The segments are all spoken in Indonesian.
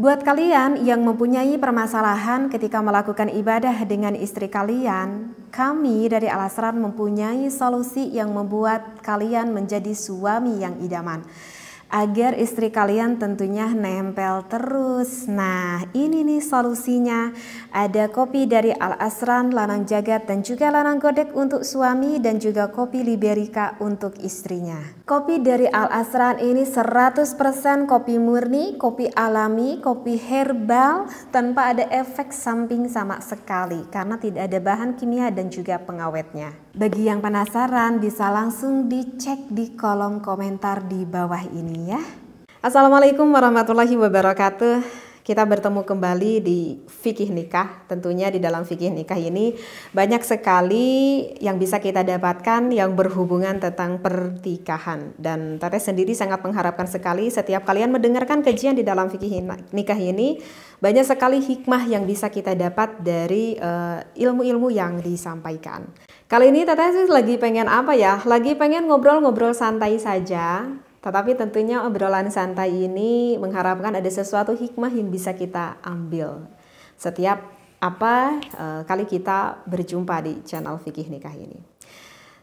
Buat kalian yang mempunyai permasalahan ketika melakukan ibadah dengan istri kalian, kami dari Alasran mempunyai solusi yang membuat kalian menjadi suami yang idaman agar istri kalian tentunya nempel terus. Nah, ini nih solusinya. Ada kopi dari Al Asran, Lanang Jagat dan juga Lanang Godek untuk suami dan juga kopi Liberica untuk istrinya. Kopi dari Al Asran ini 100% kopi murni, kopi alami, kopi herbal tanpa ada efek samping sama sekali karena tidak ada bahan kimia dan juga pengawetnya. Bagi yang penasaran bisa langsung dicek di kolom komentar di bawah ini ya. Assalamualaikum warahmatullahi wabarakatuh kita bertemu kembali di fikih nikah. Tentunya di dalam fikih nikah ini banyak sekali yang bisa kita dapatkan yang berhubungan tentang pernikahan. Dan Teteh sendiri sangat mengharapkan sekali setiap kalian mendengarkan kajian di dalam fikih nikah ini banyak sekali hikmah yang bisa kita dapat dari eh, ilmu-ilmu uh, yang disampaikan. Kali ini Teteh sih lagi pengen apa ya? Lagi pengen ngobrol-ngobrol santai saja tetapi tentunya obrolan santai ini mengharapkan ada sesuatu hikmah yang bisa kita ambil setiap apa eh, kali kita berjumpa di channel Fikih Nikah ini.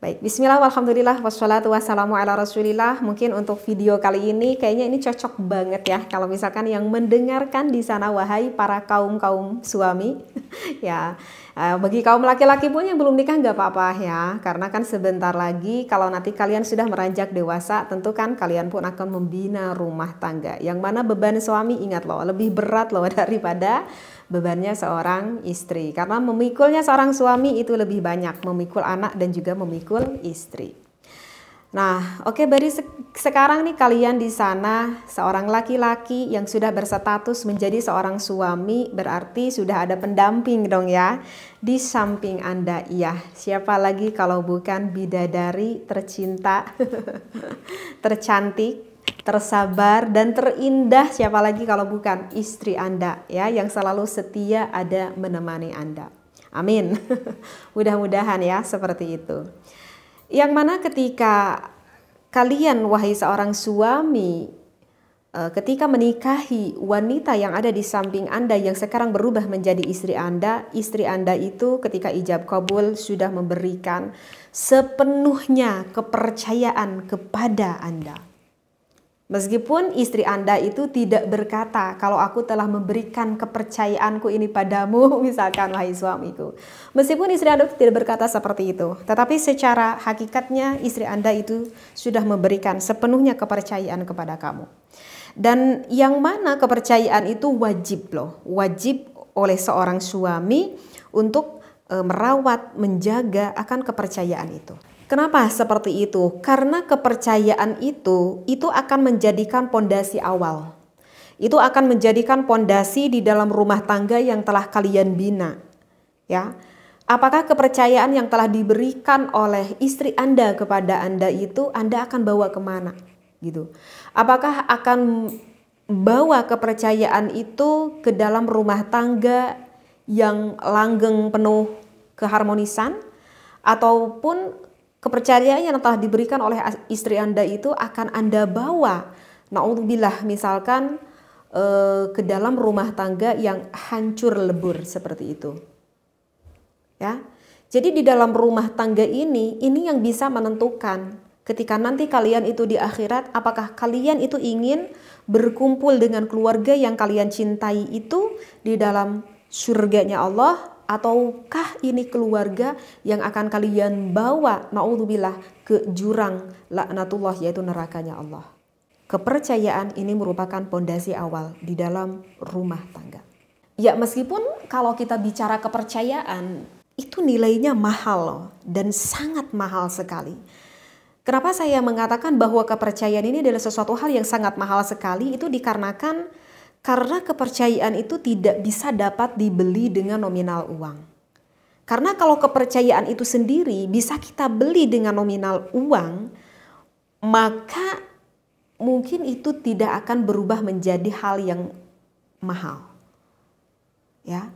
Baik, bismillah, alhamdulillah, wassalatu wassalamu ala rasulillah. Mungkin untuk video kali ini kayaknya ini cocok banget ya. Kalau misalkan yang mendengarkan di sana, wahai para kaum-kaum suami. ya, eh, bagi kaum laki-laki pun yang belum nikah nggak apa-apa ya. Karena kan sebentar lagi kalau nanti kalian sudah meranjak dewasa, tentu kan kalian pun akan membina rumah tangga. Yang mana beban suami, ingat loh, lebih berat loh daripada bebannya seorang istri karena memikulnya seorang suami itu lebih banyak memikul anak dan juga memikul istri. Nah, oke okay, sekarang nih kalian di sana seorang laki-laki yang sudah berstatus menjadi seorang suami berarti sudah ada pendamping dong ya di samping Anda. Iya, siapa lagi kalau bukan bidadari tercinta tercantik tersabar dan terindah siapa lagi kalau bukan istri Anda ya yang selalu setia ada menemani Anda. Amin. Mudah-mudahan ya seperti itu. Yang mana ketika kalian wahai seorang suami eh, ketika menikahi wanita yang ada di samping Anda yang sekarang berubah menjadi istri Anda, istri Anda itu ketika ijab kabul sudah memberikan sepenuhnya kepercayaan kepada Anda. Meskipun istri Anda itu tidak berkata, "Kalau aku telah memberikan kepercayaanku ini padamu," misalkan wahai suamiku. Meskipun istri Anda tidak berkata seperti itu, tetapi secara hakikatnya istri Anda itu sudah memberikan sepenuhnya kepercayaan kepada kamu. Dan yang mana kepercayaan itu wajib loh, wajib oleh seorang suami untuk e, merawat, menjaga akan kepercayaan itu. Kenapa seperti itu? Karena kepercayaan itu itu akan menjadikan pondasi awal. Itu akan menjadikan pondasi di dalam rumah tangga yang telah kalian bina. Ya. Apakah kepercayaan yang telah diberikan oleh istri Anda kepada Anda itu Anda akan bawa kemana? Gitu. Apakah akan bawa kepercayaan itu ke dalam rumah tangga yang langgeng penuh keharmonisan ataupun Kepercayaan yang telah diberikan oleh istri Anda itu akan Anda bawa. Na'udzubillah misalkan eh, ke dalam rumah tangga yang hancur lebur seperti itu. Ya. Jadi di dalam rumah tangga ini ini yang bisa menentukan ketika nanti kalian itu di akhirat apakah kalian itu ingin berkumpul dengan keluarga yang kalian cintai itu di dalam surganya Allah ataukah ini keluarga yang akan kalian bawa naudzubillah ke jurang laknatullah yaitu nerakanya Allah. Kepercayaan ini merupakan pondasi awal di dalam rumah tangga. Ya meskipun kalau kita bicara kepercayaan itu nilainya mahal loh dan sangat mahal sekali. Kenapa saya mengatakan bahwa kepercayaan ini adalah sesuatu hal yang sangat mahal sekali itu dikarenakan karena kepercayaan itu tidak bisa dapat dibeli dengan nominal uang. Karena kalau kepercayaan itu sendiri bisa kita beli dengan nominal uang, maka mungkin itu tidak akan berubah menjadi hal yang mahal. Ya.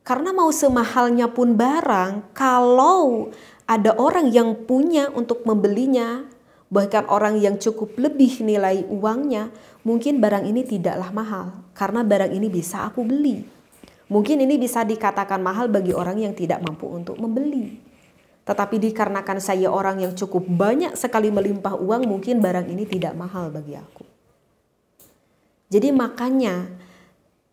Karena mau semahalnya pun barang, kalau ada orang yang punya untuk membelinya, bahkan orang yang cukup lebih nilai uangnya, mungkin barang ini tidaklah mahal karena barang ini bisa aku beli. Mungkin ini bisa dikatakan mahal bagi orang yang tidak mampu untuk membeli. Tetapi dikarenakan saya orang yang cukup banyak sekali melimpah uang, mungkin barang ini tidak mahal bagi aku. Jadi makanya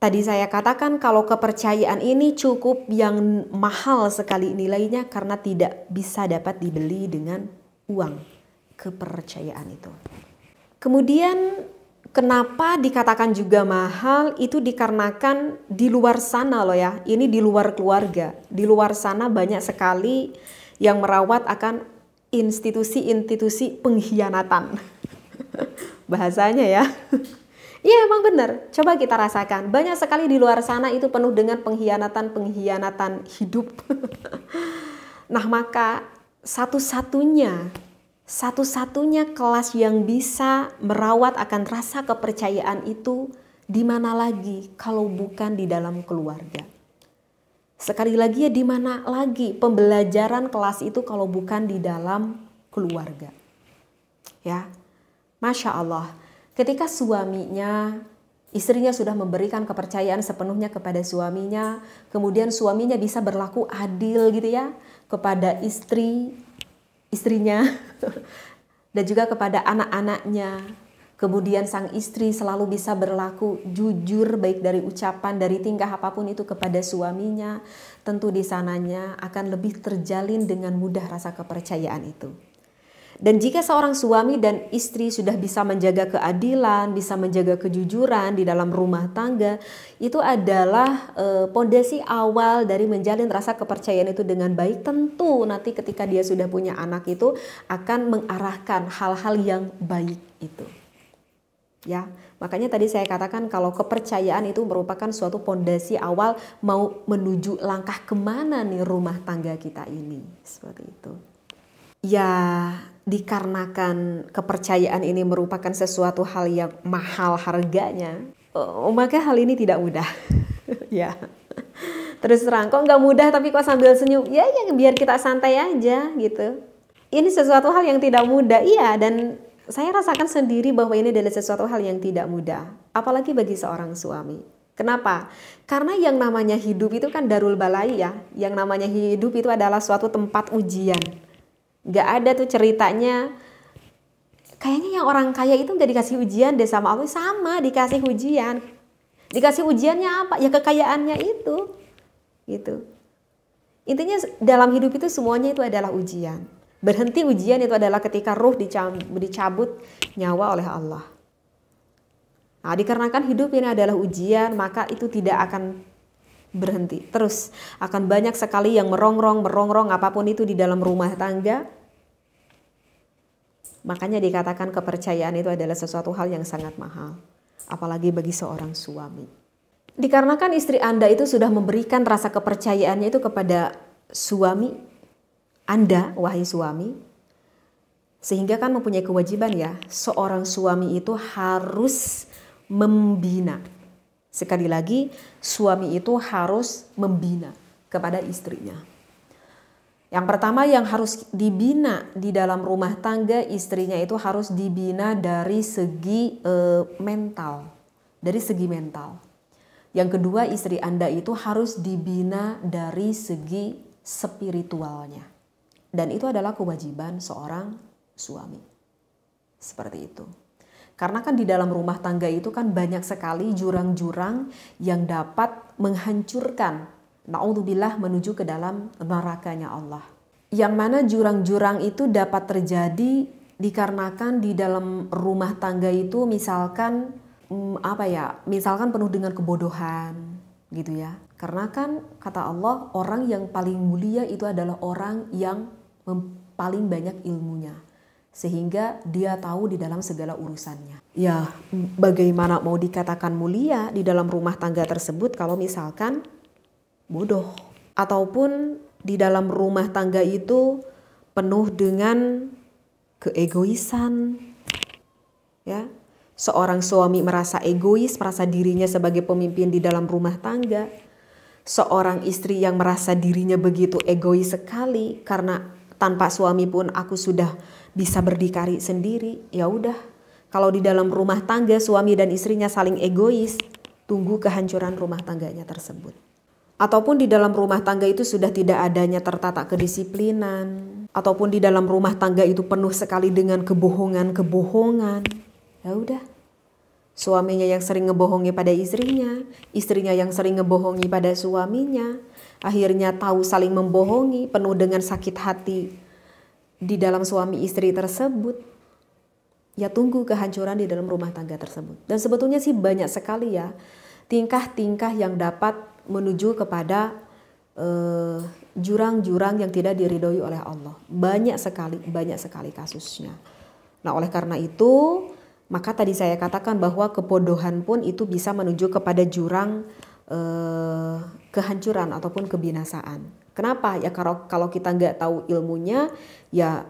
tadi saya katakan kalau kepercayaan ini cukup yang mahal sekali nilainya karena tidak bisa dapat dibeli dengan uang kepercayaan itu. Kemudian kenapa dikatakan juga mahal itu dikarenakan di luar sana loh ya. Ini di luar keluarga. Di luar sana banyak sekali yang merawat akan institusi-institusi pengkhianatan. Bahasanya ya. Iya emang benar. Coba kita rasakan. Banyak sekali di luar sana itu penuh dengan pengkhianatan-pengkhianatan hidup. nah maka satu-satunya satu-satunya kelas yang bisa merawat akan rasa kepercayaan itu di mana lagi kalau bukan di dalam keluarga. Sekali lagi ya di mana lagi pembelajaran kelas itu kalau bukan di dalam keluarga. Ya. Masya Allah, ketika suaminya Istrinya sudah memberikan kepercayaan sepenuhnya kepada suaminya, kemudian suaminya bisa berlaku adil gitu ya kepada istri istrinya dan juga kepada anak-anaknya. Kemudian sang istri selalu bisa berlaku jujur baik dari ucapan, dari tingkah apapun itu kepada suaminya. Tentu di sananya akan lebih terjalin dengan mudah rasa kepercayaan itu. Dan jika seorang suami dan istri sudah bisa menjaga keadilan, bisa menjaga kejujuran di dalam rumah tangga, itu adalah eh, pondasi e, awal dari menjalin rasa kepercayaan itu dengan baik. Tentu nanti ketika dia sudah punya anak itu akan mengarahkan hal-hal yang baik itu. Ya, makanya tadi saya katakan kalau kepercayaan itu merupakan suatu pondasi awal mau menuju langkah kemana nih rumah tangga kita ini seperti itu. Ya, dikarenakan kepercayaan ini merupakan sesuatu hal yang mahal harganya, oh, oh maka hal ini tidak mudah. ya. Terus terang, kok nggak mudah tapi kok sambil senyum? Ya, ya biar kita santai aja gitu. Ini sesuatu hal yang tidak mudah, iya. Dan saya rasakan sendiri bahwa ini adalah sesuatu hal yang tidak mudah. Apalagi bagi seorang suami. Kenapa? Karena yang namanya hidup itu kan darul balai ya. Yang namanya hidup itu adalah suatu tempat ujian nggak ada tuh ceritanya kayaknya yang orang kaya itu nggak dikasih ujian deh sama Allah sama dikasih ujian dikasih ujiannya apa ya kekayaannya itu gitu intinya dalam hidup itu semuanya itu adalah ujian berhenti ujian itu adalah ketika ruh dicabut nyawa oleh Allah nah dikarenakan hidup ini adalah ujian maka itu tidak akan berhenti. Terus akan banyak sekali yang merongrong, merongrong apapun itu di dalam rumah tangga. Makanya dikatakan kepercayaan itu adalah sesuatu hal yang sangat mahal, apalagi bagi seorang suami. Dikarenakan istri Anda itu sudah memberikan rasa kepercayaannya itu kepada suami Anda, wahai suami, sehingga kan mempunyai kewajiban ya, seorang suami itu harus membina Sekali lagi, suami itu harus membina kepada istrinya. Yang pertama yang harus dibina di dalam rumah tangga istrinya itu harus dibina dari segi e, mental, dari segi mental. Yang kedua, istri Anda itu harus dibina dari segi spiritualnya. Dan itu adalah kewajiban seorang suami. Seperti itu. Karena kan di dalam rumah tangga itu kan banyak sekali jurang-jurang yang dapat menghancurkan naudzubillah menuju ke dalam nerakanya Allah. Yang mana jurang-jurang itu dapat terjadi dikarenakan di dalam rumah tangga itu misalkan mm, apa ya? Misalkan penuh dengan kebodohan gitu ya. Karena kan kata Allah orang yang paling mulia itu adalah orang yang paling banyak ilmunya sehingga dia tahu di dalam segala urusannya. Ya, bagaimana mau dikatakan mulia di dalam rumah tangga tersebut kalau misalkan bodoh ataupun di dalam rumah tangga itu penuh dengan keegoisan. Ya, seorang suami merasa egois, merasa dirinya sebagai pemimpin di dalam rumah tangga. Seorang istri yang merasa dirinya begitu egois sekali karena tanpa suami pun aku sudah bisa berdikari sendiri. Ya udah, kalau di dalam rumah tangga suami dan istrinya saling egois, tunggu kehancuran rumah tangganya tersebut. Ataupun di dalam rumah tangga itu sudah tidak adanya tertata kedisiplinan, ataupun di dalam rumah tangga itu penuh sekali dengan kebohongan-kebohongan. Ya udah, Suaminya yang sering ngebohongi pada istrinya, istrinya yang sering ngebohongi pada suaminya, akhirnya tahu saling membohongi penuh dengan sakit hati di dalam suami istri tersebut. Ya tunggu kehancuran di dalam rumah tangga tersebut. Dan sebetulnya sih banyak sekali ya tingkah-tingkah yang dapat menuju kepada eh, jurang-jurang uh, yang tidak diridhoi oleh Allah. Banyak sekali, banyak sekali kasusnya. Nah, oleh karena itu maka tadi saya katakan bahwa kebodohan pun itu bisa menuju kepada jurang eh, kehancuran ataupun kebinasaan. Kenapa? Ya kalau kalau kita nggak tahu ilmunya, ya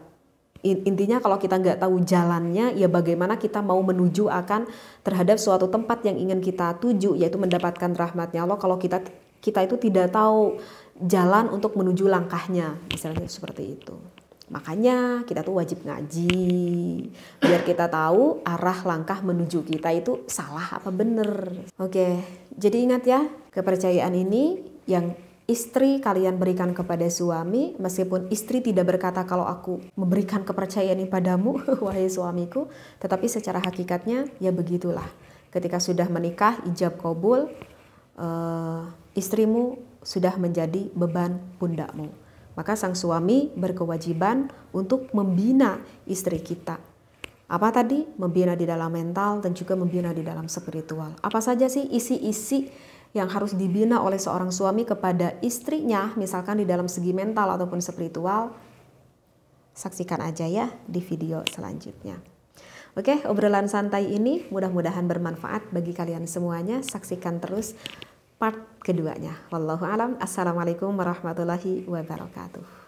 intinya kalau kita nggak tahu jalannya, ya bagaimana kita mau menuju akan terhadap suatu tempat yang ingin kita tuju, yaitu mendapatkan rahmatnya Allah. Kalau kita kita itu tidak tahu jalan untuk menuju langkahnya, misalnya seperti itu. Makanya kita tuh wajib ngaji biar kita tahu arah langkah menuju kita itu salah apa benar. Oke, jadi ingat ya, kepercayaan ini yang istri kalian berikan kepada suami meskipun istri tidak berkata kalau aku memberikan kepercayaan ini padamu wahai suamiku, tetapi secara hakikatnya ya begitulah. Ketika sudah menikah ijab kabul eh, istrimu sudah menjadi beban pundakmu maka sang suami berkewajiban untuk membina istri kita. Apa tadi? Membina di dalam mental dan juga membina di dalam spiritual. Apa saja sih isi-isi yang harus dibina oleh seorang suami kepada istrinya, misalkan di dalam segi mental ataupun spiritual? Saksikan aja ya di video selanjutnya. Oke, obrolan santai ini mudah-mudahan bermanfaat bagi kalian semuanya. Saksikan terus part keduanya. Wallahu alam. Assalamualaikum warahmatullahi wabarakatuh.